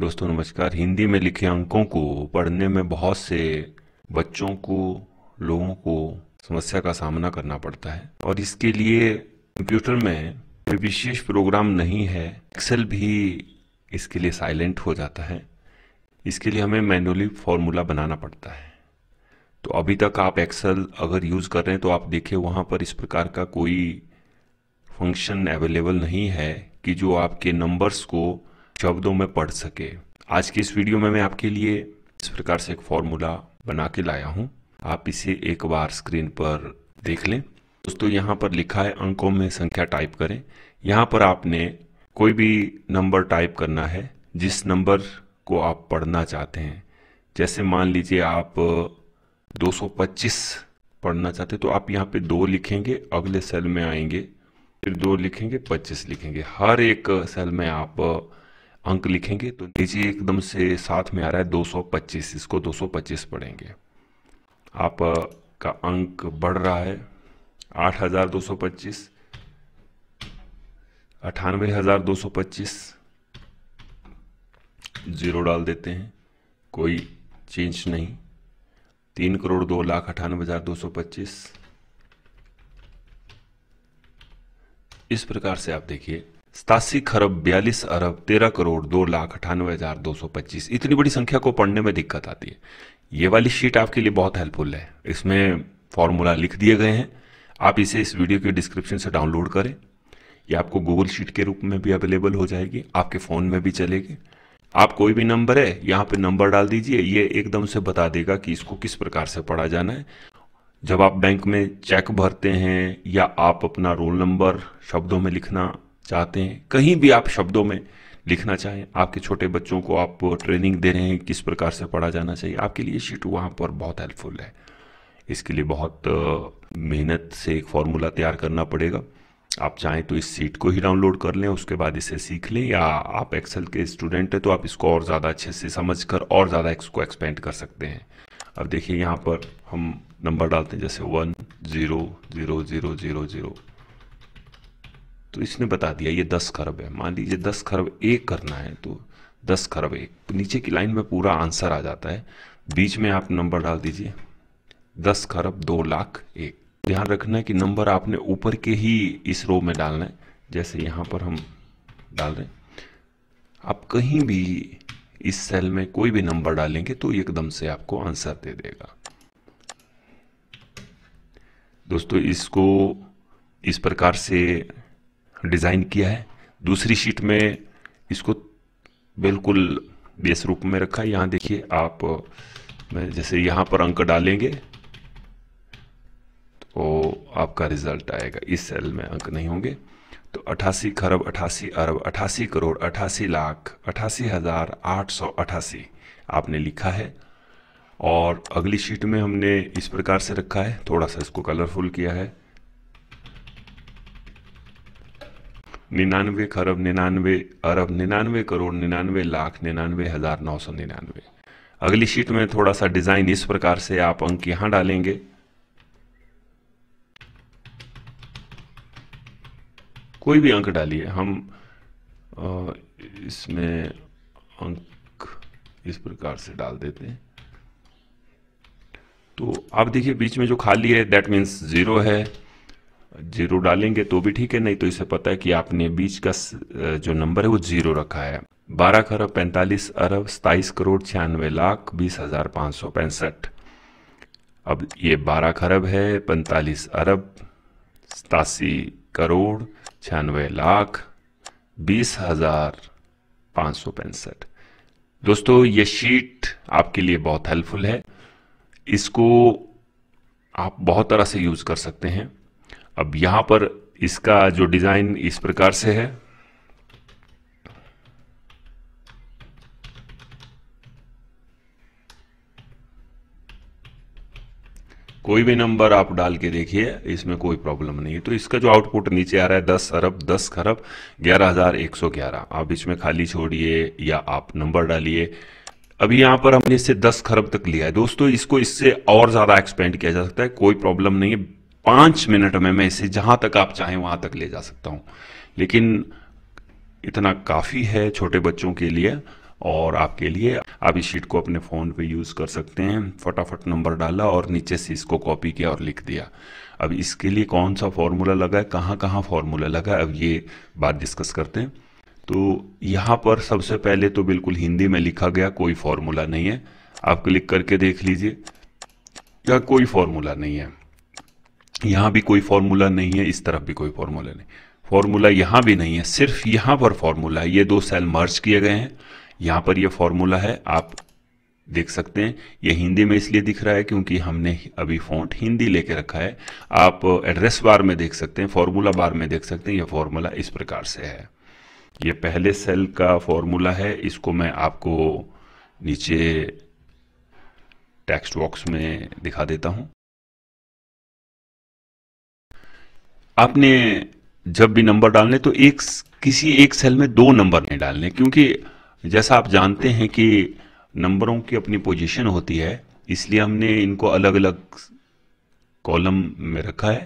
दोस्तों नमस्कार हिंदी में लिखे अंकों को पढ़ने में बहुत से बच्चों को लोगों को समस्या का सामना करना पड़ता है और इसके लिए कंप्यूटर में विशेष प्रोग्राम नहीं है एक्सेल भी इसके लिए साइलेंट हो जाता है इसके लिए हमें मैनुअली फॉर्मूला बनाना पड़ता है तो अभी तक आप एक्सेल अगर यूज़ कर रहे हैं तो आप देखिए वहाँ पर इस प्रकार का कोई फंक्शन अवेलेबल नहीं है कि जो आपके नंबर्स को शब्दों में पढ़ सके आज की इस वीडियो में मैं आपके लिए इस प्रकार से एक फॉर्मूला बना के लाया हूँ आप इसे एक बार स्क्रीन पर देख लें दोस्तों यहाँ पर लिखा है अंकों में संख्या टाइप करें यहाँ पर आपने कोई भी नंबर टाइप करना है जिस नंबर को आप पढ़ना चाहते हैं जैसे मान लीजिए आप 225 पढ़ना चाहते हैं तो आप यहाँ पे दो लिखेंगे अगले सेल में आएंगे फिर दो लिखेंगे 25 लिखेंगे हर एक सेल में आप अंक लिखेंगे तो नीचे एकदम से साथ में आ रहा है 225 इसको 225 पढ़ेंगे आप का अंक बढ़ रहा है 8225 अठानवे ज़ीरो डाल देते हैं कोई चेंज नहीं तीन करोड़ दो लाख अठानवे हज़ार दो सौ पच्चीस इस प्रकार से आप देखिए सतासी खरब बयालीस अरब तेरह करोड़ दो लाख अठानवे हज़ार दो सौ पच्चीस इतनी बड़ी संख्या को पढ़ने में दिक्कत आती है ये वाली शीट आपके लिए बहुत हेल्पफुल है इसमें फॉर्मूला लिख दिए गए हैं आप इसे इस वीडियो के डिस्क्रिप्शन से डाउनलोड करें ये आपको गूगल शीट के रूप में भी अवेलेबल हो जाएगी आपके फ़ोन में भी चलेगी आप कोई भी नंबर है यहाँ पे नंबर डाल दीजिए ये एकदम से बता देगा कि इसको किस प्रकार से पढ़ा जाना है जब आप बैंक में चेक भरते हैं या आप अपना रोल नंबर शब्दों में लिखना चाहते हैं कहीं भी आप शब्दों में लिखना चाहें आपके छोटे बच्चों को आप ट्रेनिंग दे रहे हैं किस प्रकार से पढ़ा जाना चाहिए आपके लिए शीट वहाँ पर बहुत हेल्पफुल है इसके लिए बहुत मेहनत से एक फार्मूला तैयार करना पड़ेगा आप चाहें तो इस सीट को ही डाउनलोड कर लें उसके बाद इसे सीख लें या आप एक्सेल के स्टूडेंट हैं तो आप इसको और ज़्यादा अच्छे से समझ कर और ज़्यादा इसको एक्सपेंड कर सकते हैं अब देखिए यहाँ पर हम नंबर डालते हैं जैसे one zero zero zero zero zero तो इसने बता दिया ये दस खरब है मान लीजिए दस खरब एक करना है तो दस खरब एक नीचे की लाइन में पूरा आंसर आ जाता है बीच में आप नंबर डाल दीजिए दस खरब दो लाख एक ध्यान रखना है कि नंबर आपने ऊपर के ही इस रो में डालना है जैसे यहाँ पर हम डाल रहे हैं आप कहीं भी इस सेल में कोई भी नंबर डालेंगे तो एकदम से आपको आंसर दे देगा दोस्तों इसको इस प्रकार से डिज़ाइन किया है दूसरी शीट में इसको बिल्कुल बेस रूप में रखा है यहाँ देखिए आप जैसे यहाँ पर अंक डालेंगे तो आपका रिजल्ट आएगा इस सेल में अंक नहीं होंगे तो अठासी खरब अठासी अरब अठासी करोड़ अठासी लाख अठासी हज़ार आठ सौ अठासी आपने लिखा है और अगली शीट में हमने इस प्रकार से रखा है थोड़ा सा इसको कलरफुल किया है निन्यानवे खरब निन्यानवे अरब निन्यानवे करोड़ निन्यानवे लाख निन्यानवे हज़ार नौ सौ निन्यानवे अगली शीट में थोड़ा सा डिज़ाइन इस प्रकार से आप अंक यहाँ डालेंगे कोई भी अंक डालिए हम इसमें अंक इस प्रकार से डाल देते हैं तो आप देखिए बीच में जो खाली है दैट मीन्स ज़ीरो है जीरो डालेंगे तो भी ठीक है नहीं तो इसे पता है कि आपने बीच का जो नंबर है वो जीरो रखा है बारह खरब पैंतालीस अरब सताइस करोड़ छियानवे लाख बीस हजार पाँच सौ पैंसठ अब ये बारह खरब है पैंतालीस अरब सतासी करोड़ छियानवे लाख बीस हजार पाँच सौ पैंसठ दोस्तों ये शीट आपके लिए बहुत हेल्पफुल है इसको आप बहुत तरह से यूज़ कर सकते हैं अब यहां पर इसका जो डिज़ाइन इस प्रकार से है कोई भी नंबर आप डाल के देखिए इसमें कोई प्रॉब्लम नहीं है तो इसका जो आउटपुट नीचे आ रहा है दस अरब दस खरब ग्यारह हज़ार एक सौ ग्यारह आप इसमें खाली छोड़िए या आप नंबर डालिए अभी यहां पर हमने इससे दस खरब तक लिया है दोस्तों इसको इससे और ज़्यादा एक्सपेंड किया जा सकता है कोई प्रॉब्लम नहीं है पाँच मिनट में मैं इसे जहाँ तक आप चाहें वहाँ तक ले जा सकता हूँ लेकिन इतना काफ़ी है छोटे बच्चों के लिए और आपके लिए आप इस शीट को अपने फ़ोन पे यूज़ कर सकते हैं फटाफट नंबर डाला और नीचे से इसको कॉपी किया और लिख दिया अब इसके लिए कौन सा फॉर्मूला लगा है कहाँ कहाँ फॉर्मूला लगा है अब ये बात डिस्कस करते हैं तो यहाँ पर सबसे पहले तो बिल्कुल हिंदी में लिखा गया कोई फॉर्मूला नहीं है आप क्लिक करके देख लीजिए या कोई फॉर्मूला नहीं है यहाँ भी कोई फॉर्मूला नहीं है इस तरफ भी कोई फार्मूला नहीं फार्मूला यहाँ भी नहीं है सिर्फ यहाँ पर फार्मूला है ये दो सेल मर्ज किए गए हैं यहाँ पर यह फार्मूला है आप देख सकते हैं ये हिंदी में इसलिए दिख रहा है क्योंकि हमने अभी फॉन्ट हिंदी लेके रखा है आप एड्रेस बार में देख सकते हैं फार्मूला बार में देख सकते हैं यह फार्मूला इस प्रकार से है ये पहले सेल का फार्मूला है इसको मैं आपको नीचे टेक्स्ट बॉक्स में दिखा देता हूँ आपने जब भी नंबर डालने तो एक किसी एक सेल में दो नंबर नहीं डालने क्योंकि जैसा आप जानते हैं कि नंबरों की अपनी पोजीशन होती है इसलिए हमने इनको अलग अलग कॉलम में रखा है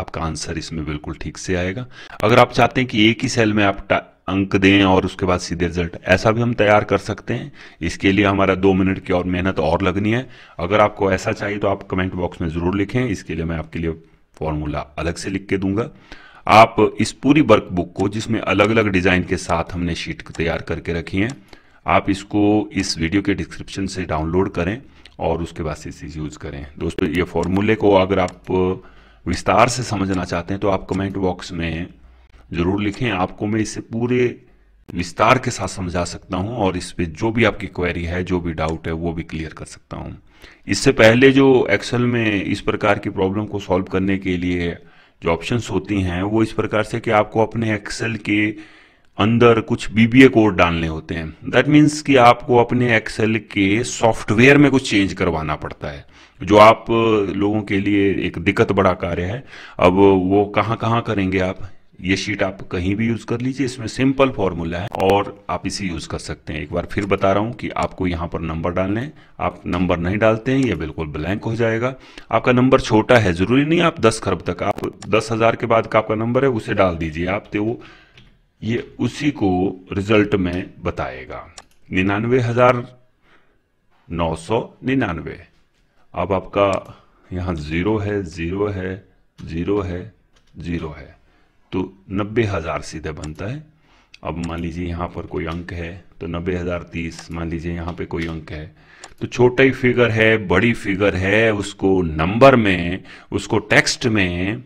आपका आंसर इसमें बिल्कुल ठीक से आएगा अगर आप चाहते हैं कि एक ही सेल में आप अंक दें और उसके बाद सीधे रिजल्ट ऐसा भी हम तैयार कर सकते हैं इसके लिए हमारा दो मिनट की और मेहनत और लगनी है अगर आपको ऐसा चाहिए तो आप कमेंट बॉक्स में ज़रूर लिखें इसके लिए मैं आपके लिए फॉर्मूला अलग से लिख के दूंगा आप इस पूरी वर्कबुक को जिसमें अलग अलग डिज़ाइन के साथ हमने शीट तैयार करके रखी है आप इसको इस वीडियो के डिस्क्रिप्शन से डाउनलोड करें और उसके बाद से इसे यूज़ करें दोस्तों ये फॉर्मूले को अगर आप विस्तार से समझना चाहते हैं तो आप कमेंट बॉक्स में ज़रूर लिखें आपको मैं इससे पूरे विस्तार के साथ समझा सकता हूं और इस पर जो भी आपकी क्वेरी है जो भी डाउट है वो भी क्लियर कर सकता हूं इससे पहले जो एक्सेल में इस प्रकार की प्रॉब्लम को सॉल्व करने के लिए जो ऑप्शंस होती हैं वो इस प्रकार से कि आपको अपने एक्सेल के अंदर कुछ बीबीए कोड डालने होते हैं दैट मीन्स कि आपको अपने एक्सेल के सॉफ्टवेयर में कुछ चेंज करवाना पड़ता है जो आप लोगों के लिए एक दिक्कत बड़ा कार्य है अब वो कहाँ कहाँ करेंगे आप ये शीट आप कहीं भी यूज़ कर लीजिए इसमें सिंपल फॉर्मूला है और आप इसे यूज़ कर सकते हैं एक बार फिर बता रहा हूँ कि आपको यहाँ पर नंबर डालने आप नंबर नहीं डालते हैं ये बिल्कुल ब्लैंक हो जाएगा आपका नंबर छोटा है ज़रूरी नहीं आप दस खरब तक आप दस हज़ार के बाद का आपका नंबर है उसे डाल दीजिए आप तो वो ये उसी को रिजल्ट में बताएगा निन्यानवे हज़ार नौ सौ निन्यानवे अब आपका यहाँ ज़ीरो है ज़ीरो है ज़ीरो है ज़ीरो है तो नब्बे हज़ार सीधे बनता है अब मान लीजिए यहाँ पर कोई अंक है तो नब्बे हज़ार तीस मान लीजिए यहाँ पे कोई अंक है तो छोटा ही फिगर है बड़ी फिगर है उसको नंबर में उसको टेक्स्ट में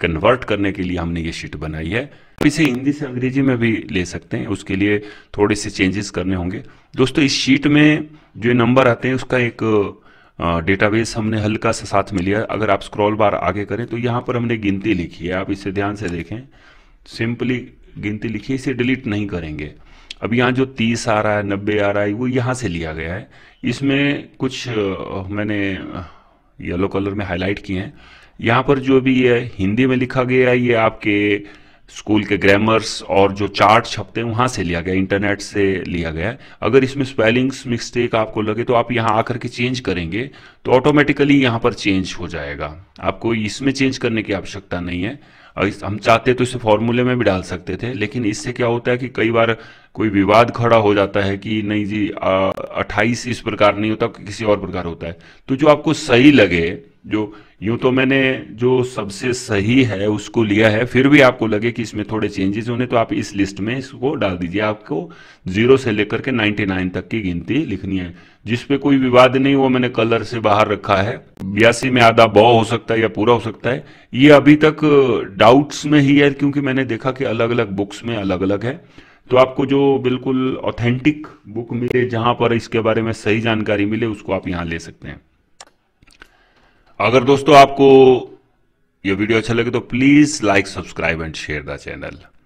कन्वर्ट करने के लिए हमने ये शीट बनाई है इसे हिंदी से अंग्रेजी में भी ले सकते हैं उसके लिए थोड़े से चेंजेस करने होंगे दोस्तों इस शीट में जो नंबर आते हैं उसका एक डेटाबेस हमने हल्का सा साथ में लिया अगर आप स्क्रॉल बार आगे करें तो यहाँ पर हमने गिनती लिखी है आप इसे ध्यान से देखें सिंपली गिनती लिखी है इसे डिलीट नहीं करेंगे अब यहाँ जो तीस आ रहा है नब्बे आ रहा है वो यहाँ से लिया गया है इसमें कुछ मैंने येलो कलर में हाईलाइट किए हैं यहाँ पर जो भी है हिंदी में लिखा गया है ये आपके स्कूल के ग्रामर्स और जो चार्ट छपते हैं वहां से लिया गया इंटरनेट से लिया गया अगर इसमें स्पेलिंग्स मिस्टेक आपको लगे तो आप यहाँ आकर के चेंज करेंगे तो ऑटोमेटिकली यहाँ पर चेंज हो जाएगा आपको इसमें चेंज करने की आवश्यकता नहीं है हम चाहते तो इसे फॉर्मूले में भी डाल सकते थे लेकिन इससे क्या होता है कि कई बार कोई विवाद खड़ा हो जाता है कि नहीं जी अट्ठाईस इस प्रकार नहीं होता किसी और प्रकार होता है तो जो आपको सही लगे जो यूं तो मैंने जो सबसे सही है उसको लिया है फिर भी आपको लगे कि इसमें थोड़े चेंजेस होने तो आप इस लिस्ट में इसको डाल दीजिए आपको जीरो से लेकर के 99 तक की गिनती लिखनी है जिस पे कोई विवाद नहीं वो मैंने कलर से बाहर रखा है बयासी में आधा बौ हो सकता है या पूरा हो सकता है ये अभी तक डाउट्स uh, में ही है क्योंकि मैंने देखा कि अलग अलग बुक्स में अलग अलग है तो आपको जो बिल्कुल ऑथेंटिक बुक मिले जहां पर इसके बारे में सही जानकारी मिले उसको आप यहां ले सकते हैं अगर दोस्तों आपको यह वीडियो अच्छा लगे तो please like subscribe and share the channel